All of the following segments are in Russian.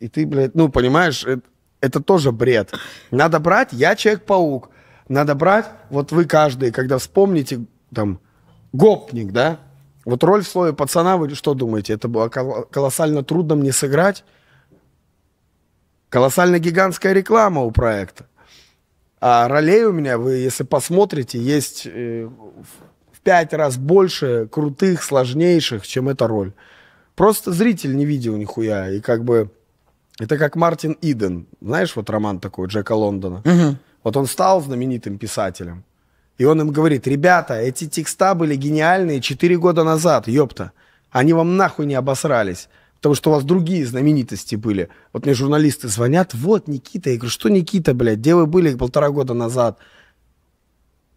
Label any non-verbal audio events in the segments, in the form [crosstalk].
И ты, блядь, ну, понимаешь, это, это тоже бред. Надо брать, я Человек-паук. Надо брать, вот вы каждый, когда вспомните, там, гопник, да? Вот роль в слове пацана, вы что думаете, это было колоссально трудно мне сыграть? Колоссально гигантская реклама у проекта. А ролей у меня, вы если посмотрите, есть э, в пять раз больше крутых, сложнейших, чем эта роль. Просто зритель не видел нихуя. И как бы это как Мартин Иден. Знаешь, вот роман такой Джека Лондона. Угу. Вот он стал знаменитым писателем. И он им говорит, ребята, эти текста были гениальные 4 года назад, ёпта. Они вам нахуй не обосрались. Потому что у вас другие знаменитости были. Вот мне журналисты звонят, вот Никита. Я говорю, что Никита, блядь, где вы были полтора года назад?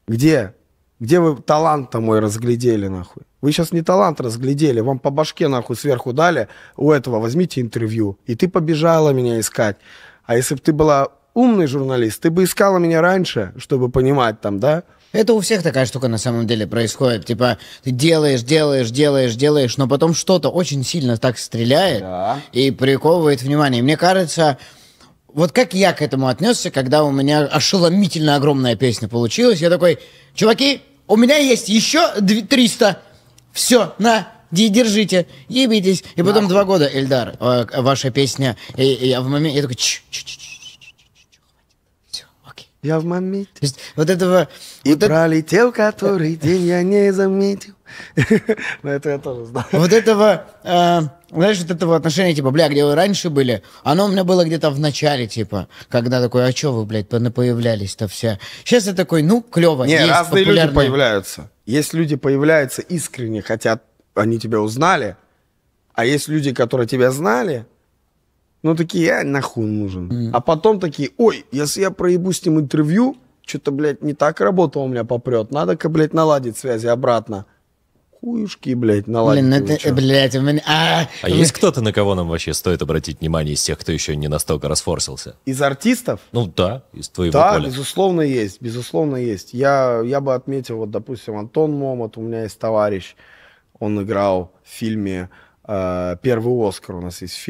Где? Где вы талант-то мой разглядели, нахуй? Вы сейчас не талант разглядели, вам по башке нахуй сверху дали, у этого возьмите интервью. И ты побежала меня искать. А если бы ты была умный журналист, ты бы искала меня раньше, чтобы понимать там, да? Это у всех такая штука на самом деле происходит. Типа, ты делаешь, делаешь, делаешь, делаешь, но потом что-то очень сильно так стреляет да. и приковывает внимание. мне кажется, вот как я к этому отнесся, когда у меня ошеломительно огромная песня получилась, я такой, чуваки, у меня есть еще 300 все, на, держите, ебитесь. И потом два года, Эльдар, э, ваша песня. Я в момент, я такой, ч ч ч я в моменте. То есть, вот этого... И вот пролетел это... который день, я не заметил. [laughs] Но это я тоже знал. Вот этого, э, знаешь, вот этого отношения, типа, бля, где вы раньше были, оно у меня было где-то в начале, типа, когда такой, а чё вы, блядь, появлялись-то все? Сейчас я такой, ну, клево. Не, разные люди появляются. Есть люди появляются искренне, хотят, они тебя узнали, а есть люди, которые тебя знали, ну такие, я нахуй нужен. Mm. А потом такие, ой, если я проебу с ним интервью, что-то, блядь, не так работа у меня попрет, надо-ка, блядь, наладить связи обратно хуюшки, блядь, наладить. Блин, ну это, блядь, у меня... А, а есть кто-то, на кого нам вообще стоит обратить внимание из тех, кто еще не настолько расфорсился? Из артистов? Ну да, из твоего да, поля. Да, безусловно есть, безусловно есть. Я, я бы отметил, вот, допустим, Антон Момот, у меня есть товарищ, он играл в фильме э, «Первый Оскар» у нас есть фильм.